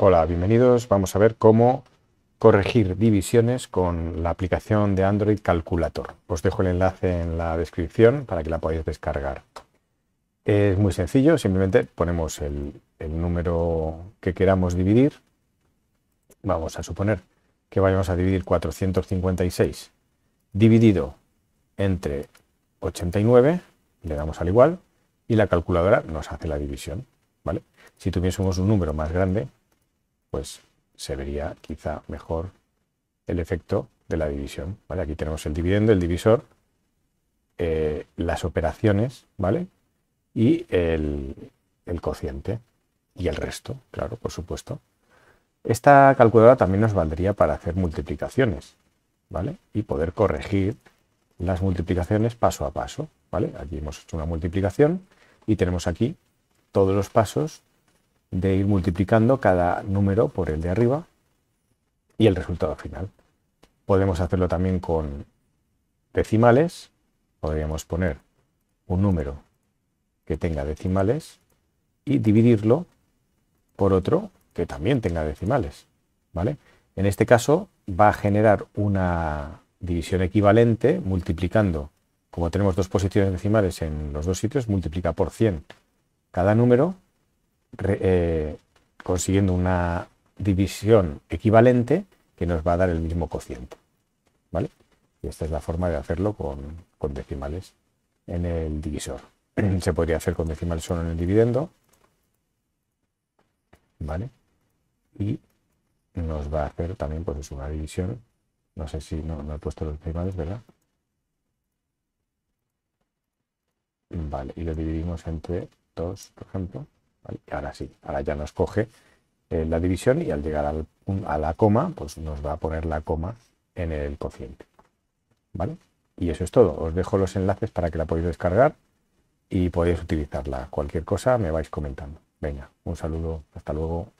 Hola, bienvenidos. Vamos a ver cómo corregir divisiones con la aplicación de Android Calculator. Os dejo el enlace en la descripción para que la podáis descargar. Es muy sencillo, simplemente ponemos el, número que queramos dividir. Vamos a suponer que vayamos a dividir 456 dividido entre 89, le damos al igual, y la calculadora nos hace la división. ¿vale? Si tuviésemos un número más grande, pues se vería quizá mejor el efecto de la división. ¿vale? Aquí tenemos el dividendo, el divisor, eh, las operaciones, ¿vale? Y el, cociente y el resto, claro, por supuesto. Esta calculadora también nos valdría para hacer multiplicaciones, ¿vale? Y poder corregir las multiplicaciones paso a paso, ¿vale? Aquí hemos hecho una multiplicación y tenemos aquí todos los pasos de ir multiplicando cada número por el de arriba y el resultado final. Podemos hacerlo también con decimales. Podríamos poner un número que tenga decimales y dividirlo por otro que también tenga decimales. ¿vale? En este caso va a generar una división equivalente multiplicando, como tenemos dos posiciones decimales en los dos sitios, multiplica por 100 cada número eh, consiguiendo una división equivalente que nos va a dar el mismo cociente. ¿Vale? Y esta es la forma de hacerlo con, decimales en el divisor. Se podría hacer con decimales solo en el dividendo. ¿Vale? Y nos va a hacer también, pues es una división. No sé si no, he puesto los decimales, ¿verdad? Vale, y lo dividimos entre dos por ejemplo. Ahora sí, ahora ya nos coge eh, la división y al llegar a la coma, pues nos va a poner la coma en el cociente. ¿Vale? Y eso es todo. Os dejo los enlaces para que la podáis descargar y podéis utilizarla. Cualquier cosa me vais comentando. Venga, un saludo, hasta luego.